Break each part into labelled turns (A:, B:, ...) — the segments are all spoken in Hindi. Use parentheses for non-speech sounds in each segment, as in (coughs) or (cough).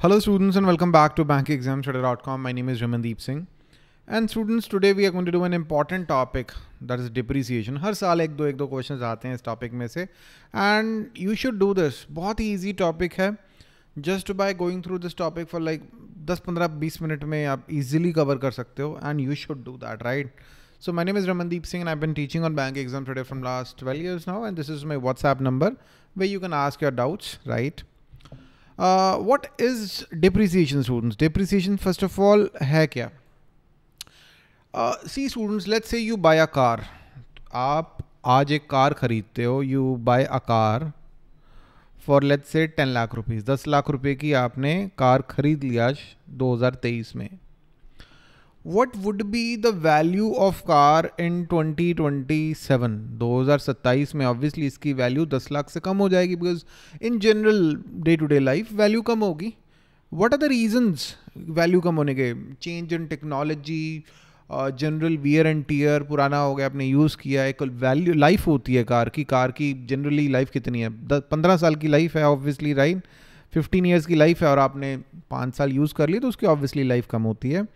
A: Hello students and welcome back to bankexamstudy.com. My name is Ramandeep Singh. And students, today we are going to do an important topic that is depreciation. हर साल एक दो एक दो questions आते हैं इस topic में से. And you should do this. बहुत ही easy topic है. Just by going through this topic for like 10-15-20 minutes में आप easily cover कर सकते हो. And you should do that, right? So my name is Ramandeep Singh and I've been teaching on bank exam today from last 12 years now. And this is my WhatsApp number where you can ask your doubts, right? What uh, is is students students first of all है क्या see students let's say you buy a car आप आज एक कार ख़रीदते हो you buy a car for let's say ten lakh rupees दस लाख रुपये की आपने कार ख़रीद लिया आज तेईस में what would be the value of car in 2027 सत्ताईस में ऑब्वियसली इसकी वैल्यू 10 लाख से कम हो जाएगी because in general day to day life value कम होगी what are the reasons value कम होने के change in technology general wear and tear पुराना हो गया आपने यूज़ किया एक वैल्यू लाइफ होती है कार की कार की जनरली लाइफ कितनी है पंद्रह साल की लाइफ है ऑब्वियसली राइट फिफ्टीन ईयर्स की लाइफ है और आपने पाँच साल यूज़ कर ली तो उसकी ऑब्वियसली लाइफ कम होती है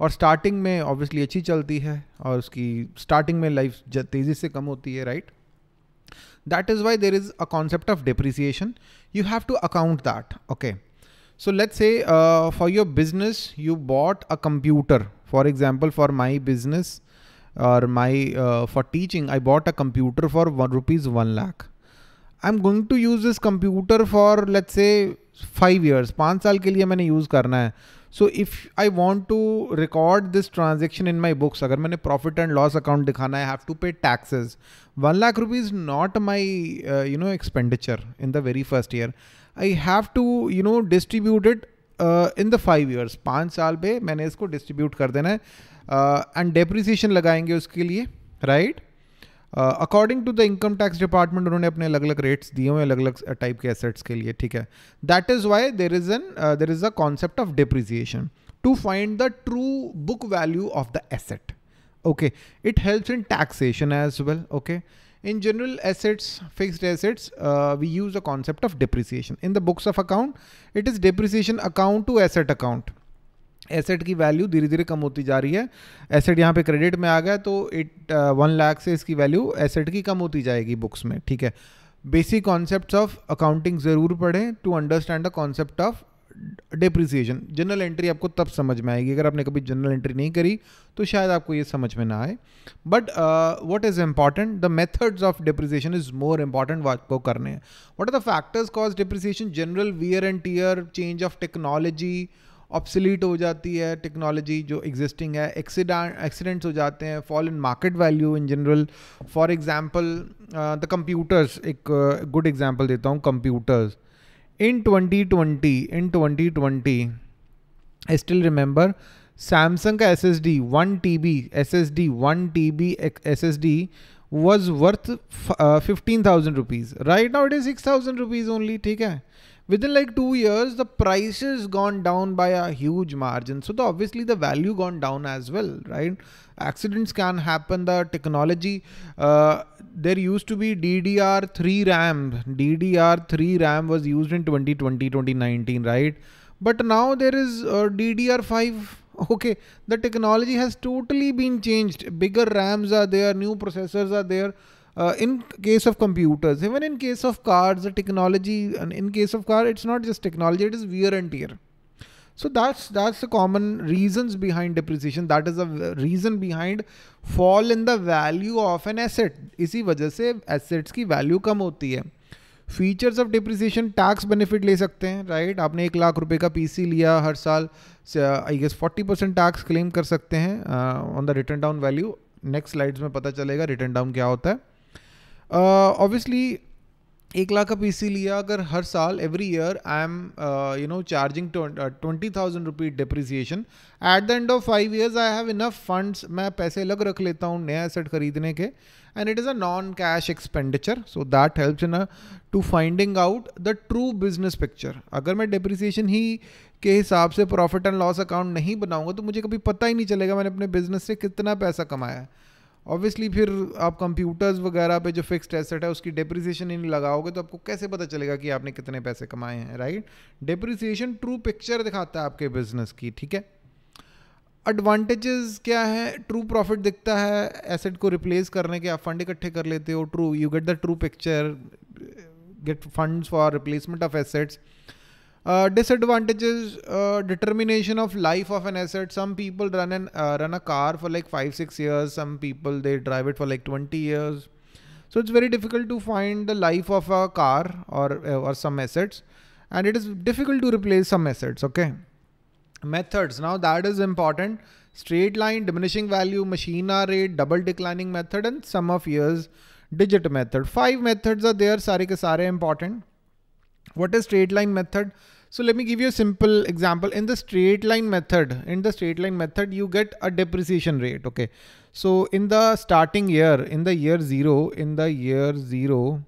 A: और स्टार्टिंग में ऑब्वियसली अच्छी चलती है और उसकी स्टार्टिंग में लाइफ तेज़ी से कम होती है right that is why there is a concept of depreciation you have to account that okay so let's say for your business you bought a computer for example for my business और my for teaching I bought a computer for one rupees one lakh I am going to use this computer for let's say five years पाँच साल के लिए मैंने यूज करना है so if I want to record this transaction in my books अगर मैंने प्रॉफिट एंड लॉस अकाउंट दिखाना है have to pay taxes one lakh rupees not my you know expenditure in the very first year I have to you know distribute it in the five years पाँच साल पे मैंने इसको डिस्ट्रीब्यूट कर देना है एंड uh, डेप्रिसिएशन लगाएंगे उसके लिए right right? According to the income tax department उन्होंने अपने अलग अलग रेट्स दिए हुए हैं अलग अलग टाइप के एसेट्स के लिए ठीक है that is why there is an there is a concept of depreciation to find the true book value of the asset okay it helps in taxation as well okay in general assets fixed assets uh, we use the concept of depreciation in the books of account it is depreciation account to asset account asset की वैल्यू धीरे धीरे कम होती जा रही है एसेट यहाँ पे क्रेडिट में आ गया तो एट वन लाख से इसकी वैल्यू एसेट की कम होती जाएगी बुक्स में ठीक है बेसिक कॉन्सेप्ट ऑफ अकाउंटिंग ज़रूर पढ़ें to understand the concept of depreciation journal entry आपको तब समझ में आएगी अगर आपने कभी जनरल एंट्री नहीं करी तो शायद आपको ये समझ में ना आए but what is important the methods of depreciation is more important आपको करने हैं what are the factors cause depreciation general wear and tear change of technology obsolete हो जाती है टेक्नोलॉजी जो एग्जिस्टिंग है एक्सीडेंट एक्सीडेंट्स हो जाते हैं fall in market value in general for example the computers एक गुड uh, एग्जांपल देता हूँ computers in 2020 in 2020 I still remember Samsung का S S D one T B S S D one T B S S D was worth fifteen thousand rupees right now it is six thousand rupees only ठीक है within like two years the price has gone down by a huge margin so the, obviously the value gone down as well right accidents can happen the technology uh, there used to be ddr3 ram ddr3 ram was used in 2020 2019 right but now there is uh, ddr5 okay the technology has totally been changed bigger rams are there new processors are there Uh, in case of computers, even in case of cars, the technology, and in case of car, it's not just technology, it is wear and tear. So that's that's the common reasons behind depreciation. That is a reason behind fall in the value of an asset. isi wajah se assets ki value kam hoti hai features of depreciation tax benefit ले सकते हैं राइट right? आपने एक लाख रुपए का पीसी लिया हर साल I guess forty percent tax claim कर सकते हैं on the written down value next slides में पता चलेगा रिटर्न डाउन क्या होता है ऑब्वियसली uh, एक लाख का पीसी लिया अगर हर साल every year I am you know charging twenty thousand rupee depreciation at the end of five years I have enough funds मैं पैसे अलग रख लेता हूँ नया एसेट खरीदने के and it is a non cash expenditure so that helps in to finding out the true business picture अगर मैं डिप्रिसिएशन ही के हिसाब से प्रॉफिट एंड लॉस अकाउंट नहीं बनाऊंगा तो मुझे कभी पता ही नहीं चलेगा मैंने अपने बिजनेस से कितना पैसा कमाया है ऑब्वियसली फिर आप कंप्यूटर्स वगैरह पे जो फिक्स्ड एसेट है उसकी डेप्रिसिएशन नहीं लगाओगे तो आपको कैसे पता चलेगा कि आपने कितने पैसे कमाए हैं राइट डेप्रिसिएशन ट्रू पिक्चर दिखाता है आपके बिजनेस की ठीक है एडवांटेजेस क्या है ट्रू प्रॉफिट दिखता है एसेट को रिप्लेस करने के आप फंड इकट्ठे कर लेते हो true you get the true picture get funds for replacement of assets Uh, disadvantages, uh, determination of life of an asset. Some people run an uh, run a car for like five six years. Some people they drive it for like twenty years. So it's very difficult to find the life of a car or uh, or some assets, and it is difficult to replace some assets. Okay, methods. Now that is important. Straight line, diminishing value, machine R rate, double declining method, and sum of years digit method. Five methods are there. Sare ke sare important. What is straight line method? So let me give you a simple example. In the straight line method, in the straight line method, you get a depreciation rate. Okay. So in the starting year, in the year zero, in the year zero,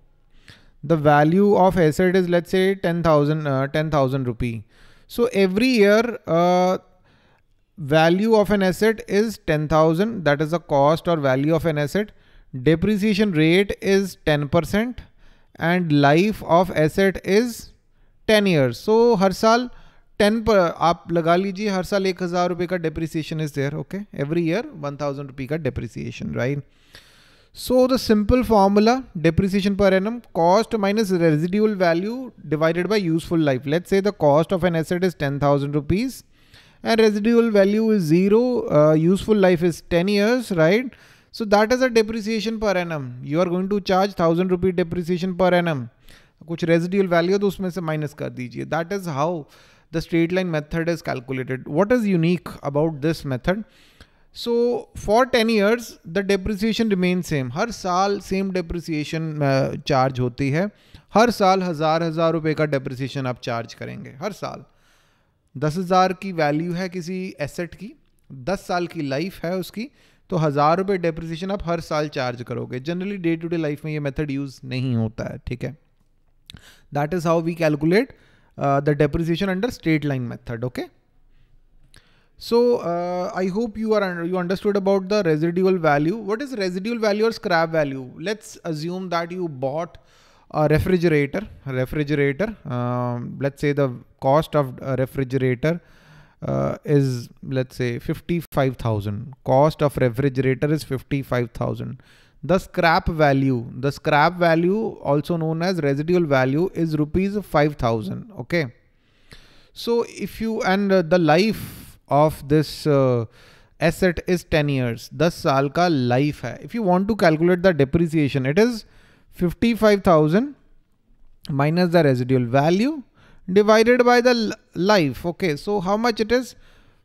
A: the value of asset is let's say 10,000 uh, 10,000 rupee. So every year, uh, value of an asset is 10,000. That is the cost or value of an asset. Depreciation rate is 10% and life of asset is 10 years. So हर साल 10 per, आप लगा लीजिए हर साल एक depreciation is there. Okay. Every year 1000 rupee depreciation, right? So the simple formula depreciation per annum cost minus residual value divided by useful life. Let's say the cost of an asset is 10,000 rupees and residual value is zero. Uh, useful life is 10 years, right? So that is a depreciation per annum. You are going to charge thousand rupee depreciation per annum. कुछ रेजिडियल वैल्यू तो उसमें से माइनस कर दीजिए that is how the straight line method is calculated what is unique about this method so for ten years the depreciation remain same हर साल सेम डेप्रिसिएशन चार्ज होती है हर साल हज़ार हज़ार रुपये का डेप्रिसिएशन आप चार्ज करेंगे हर साल दस हज़ार की वैल्यू है किसी एसेट की दस साल की लाइफ है उसकी तो हज़ार रुपए डेप्रिसिएशन आप हर साल चार्ज करोगे generally day to day life में ये मेथड यूज़ नहीं होता है ठीक है that is how we calculate the depreciation under straight line method okay so I hope you are you understood about the residual value what is residual value और scrap value let's assume that you bought a refrigerator refrigerator let's say the cost of refrigerator uh, is let's say 55000 cost of refrigerator is 55000 the scrap value the scrap value also known as residual value is rupees 5000 okay so if you and uh, the life of this uh, asset is 10 years 10 saal ka life hai if you want to calculate the depreciation it is 55000 minus the residual value divided by the life. Okay, so how much it is?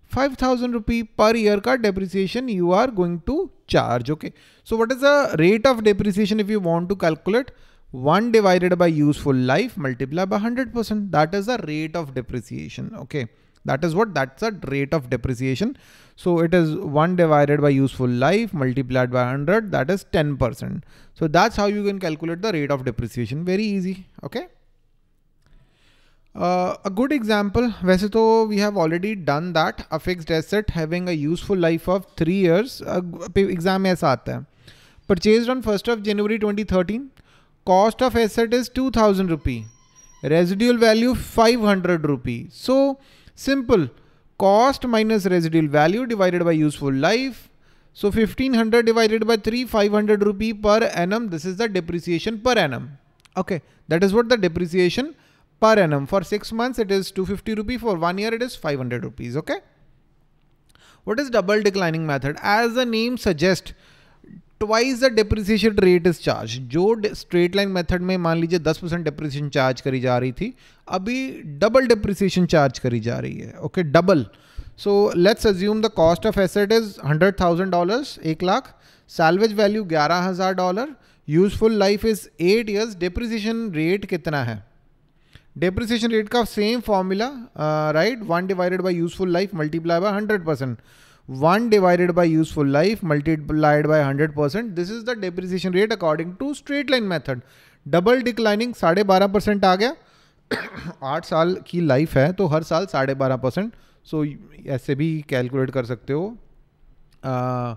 A: 5000 rupee per year ka depreciation you are going to charge. Okay, so what is the rate of depreciation if you want to calculate? 1 divided by useful life multiplied by 100%. That is the rate of depreciation. Okay, that is what that's a rate of depreciation. So it is 1 divided by useful life multiplied by 100 that is 10%. So that's how you can calculate the rate of depreciation. Very easy. Okay. Uh, a good example, वैसे तो we have already done that. A fixed asset having a useful life of three years. Exam में ऐसा आता है. Purchased on 1st of January 2013. Cost of asset is 2000 rupee. Residual value 500 rupee. So simple. Cost minus residual value divided by useful life. So 1500 divided by 3, 500 rupee per annum. This is the depreciation per annum. Okay, that is what the depreciation per annum for six For it is two fifty rupees for one year it is five hundred rupees okay What is double declining method as a name suggest twice the depreciation rate is charge जो स्ट्रेट लाइन मेथड में मान लीजिए दस परसेंट डिप्रिसिएशन चार्ज करी जा रही थी अभी डबल डिप्रिसिएशन चार्ज करी जा रही है okay double so let's assume the cost of asset is hundred thousand dollar एक लाख सैलवेज वैल्यू ग्यारह हज़ार dollar useful life is eight years depreciation rate कितना है डेप्रिसिएशन रेट का same formula right one divided by useful life multiply by hundred percent one divided by useful life multiplied by hundred percent this is the depreciation rate according to straight line method double declining साढ़े बारह परसेंट आ गया (coughs) आठ साल की लाइफ है तो हर साल साढ़े बारह परसेंट सो ऐसे भी कैलकुलेट कर सकते हो uh,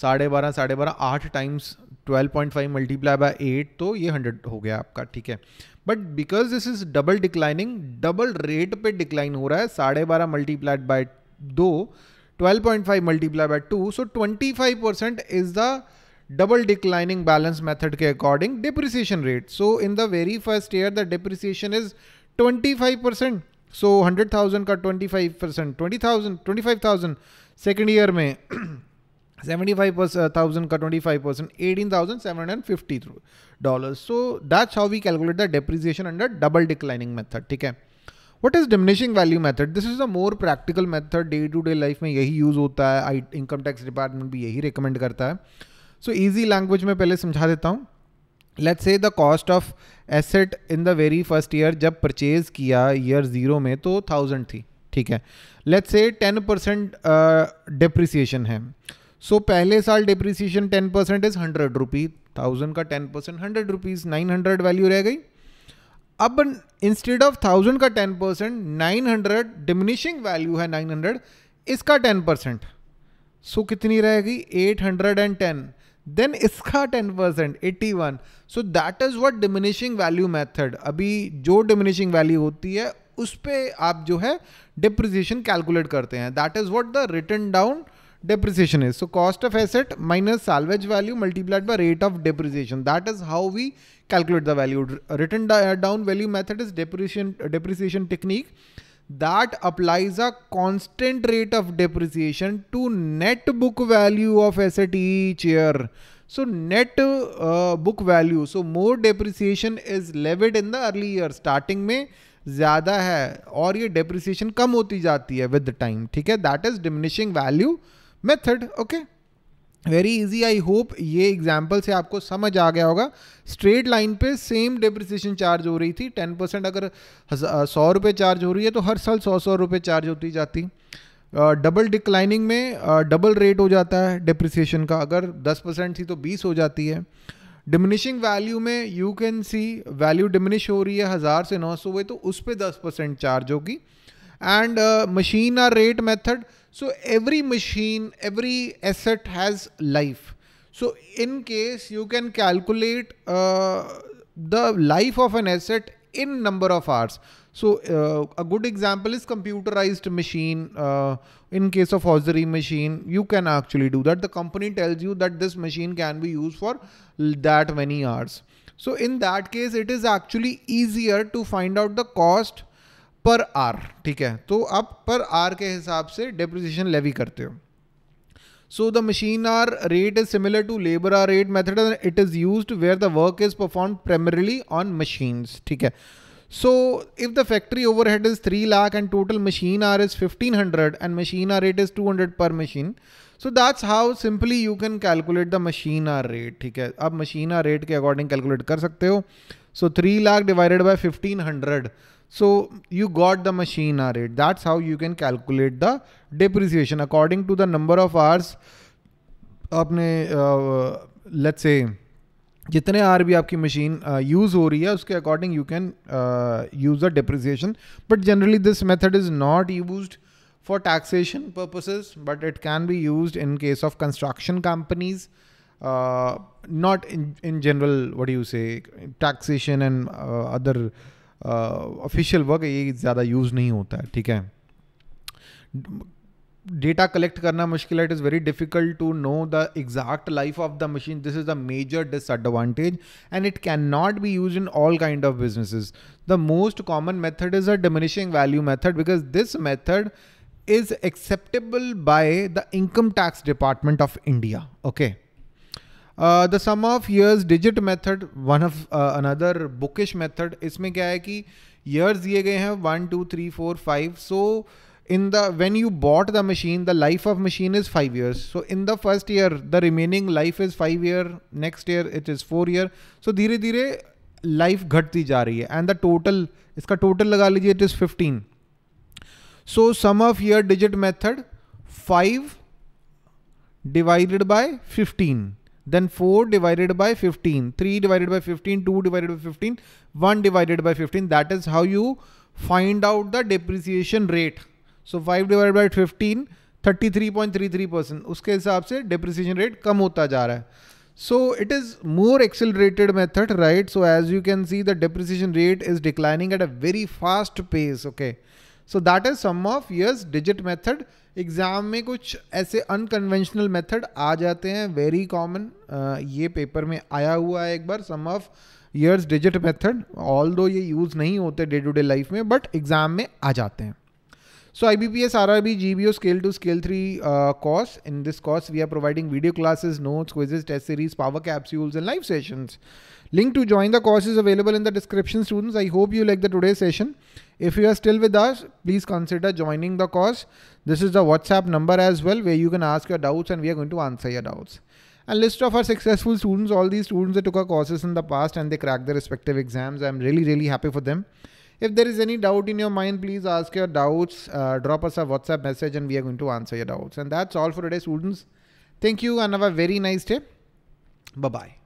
A: साढ़े बारह साढ़े बारह आठ times twelve point five multiply by eight तो ये हंड्रेड हो गया आपका ठीक है but because this is double declining double rate पे डिक्लाइन हो रहा है साढ़े बारह मल्टीप्लाइड बाय दो twelve point five multiply by two so twenty five percent is the double declining balance method के according depreciation rate so in the very first year the depreciation is twenty five percent so hundred thousand का twenty five percent twenty thousand twenty five thousand second year में सेवेंटी फाइव फाइव थाउजेंड का twenty percent eighteen 75,000 ka 25%, fifty dollar so that's how we calculate the depreciation under double declining method ठीक है what is diminishing value method this is a more practical method day to day life में यही यूज़ होता है आई इनकम टैक्स डिपार्टमेंट भी यही रिकमेंड करता है सो ईजी लैंग्वेज में पहले समझा देता हूँ let say the cost of asset in the very first year जब परचेज किया ईयर ज़ीरो में तो थाउजेंड थी ठीक है लेट से टेन परसेंट डिप्रिसिएशन है सो so, पहले साल depreciation ten percent is hundred rupees thousand का ten percent hundred rupees nine hundred value रह गई अब इंस्टेड ऑफ थाउजेंड का ten percent nine hundred diminishing value है नाइन हंड्रेड इसका टेन परसेंट सो कितनी रहेगी eight hundred and ten then इसका ten percent eighty one so that is what diminishing value method अभी जो डिमिनिशिंग वैल्यू होती है उस पर आप जो है डिप्रिसिएशन कैलकुलेट करते हैं that is what the written down depreciation is. So cost of asset minus salvage value multiplied by rate of depreciation. That is how we calculate the value. Written down value method is depreciation, depreciation technique that applies a constant rate of depreciation to net book value of asset each year. So net uh, book value. So more depreciation is levied in the early year. Starting mein zyada hai aur ye depreciation kam hoti jati hai with the time. theek hai That is diminishing value. Method okay very easy I hope ये एग्जाम्पल से आपको समझ आ गया होगा स्ट्रेट लाइन पे सेम डिप्रिसिएशन चार्ज हो रही थी टेन परसेंट अगर सौ रुपये चार्ज हो रही है तो हर साल सौ सौ रुपये चार्ज होती जाती डबल uh, डिक्लाइनिंग में डबल uh, रेट हो जाता है डिप्रिसिएशन का अगर दस परसेंट थी तो बीस हो जाती है डिमिनिशिंग वैल्यू में you can see value diminish हो रही है हज़ार से नौ सौ हुए तो उस पर दस परसेंट चार्ज होगी and machine hour rate method So every machine, every asset has life. So in case you can calculate uh, the life of an asset in number of hours. So uh, a good example is computerized machine. Uh, in case of hosiery machine, you can actually do that. The company tells you that this machine can be used for that many hours. So in that case, it is actually easier to find out the cost per hour ठीक है तो आप पर आर के हिसाब से डिप्रिसिएशन लेवी करते हो so the machine hour rate is similar to labour hour rate method it is use where the work is perform primarily on machines ठीक है so if the factory overhead is three lakh and total machine hour is fifteen hundred and machine hour rate is two hundred per machine so that's how simply you can calculate the machine hour rate ठीक है आप मशीन आर रेट के अकॉर्डिंग कैलकुलेट कर सकते हो so three lakh divided by fifteen hundred So you got the machine hour That's how you can calculate the depreciation according to the number of hours. अपने uh, let's say जितने आर भी आपकी मशीन uh, use हो रही है उसके according you can uh, use the depreciation. But generally this method is not used for taxation purposes, but it can be used in case of construction companies. not in, in general, what do you say, taxation and other official work ये ज़्यादा यूज़ नहीं होता है ठीक है डेटा कलेक्ट करना मुश्किल है it is very difficult to know the exact life of the machine this is the major disadvantage and it can not be use in all kind of businesses the most common method is a diminishing value method because this method is acceptable by the income tax department of India okay the sum of years digit method one of another bookish method इसमें क्या है कि ईयर्स दिए गए हैं one two three four five so in the when you bought the machine the life of machine is five years so in the first year the remaining life is five year next year it is four year so धीरे धीरे लाइफ घटती जा रही है एंड द टोटल इसका टोटल लगा लीजिए it is fifteen so sum of year digit method five divided by fifteen Then 4 divided by 15, 3 divided by 15, 2 divided by 15, 1 divided by 15. That is how you find out the depreciation rate. So 5 divided by 15, 33.33%. percent Uske हिसाब se depreciation rate kam hota ja raha hai. So it is more accelerated method, right? So as you can see, the depreciation rate is declining at a very fast pace. Okay. So that is sum of years digit method exam में कुछ ऐसे अनकन्वेंशनल मेथड आ जाते हैं वेरी कॉमन ये पेपर में आया हुआ है एक बार sum of years digit method although ये यूज़ नहीं होते डे टू डे लाइफ में बट एग्ज़ाम में आ जाते हैं So IBPS RRB GBO scale to scale 3 uh, course. In this course, we are providing video classes, notes, quizzes, test series, power capsules and live sessions. Link to join the course is available in the description students. I hope you like the today's session. If you are still with us, please consider joining the course. This is the WhatsApp number as well where you can ask your doubts and we are going to answer your doubts. And list of our successful students, all these students that took our courses in the past and they cracked their respective exams. I'm really, really happy for them. If there is any doubt in your mind, please ask your doubts. Uh, drop us a WhatsApp message and we are going to answer your doubts. And that's all for today, students. Thank you and have a very nice day. Bye-bye.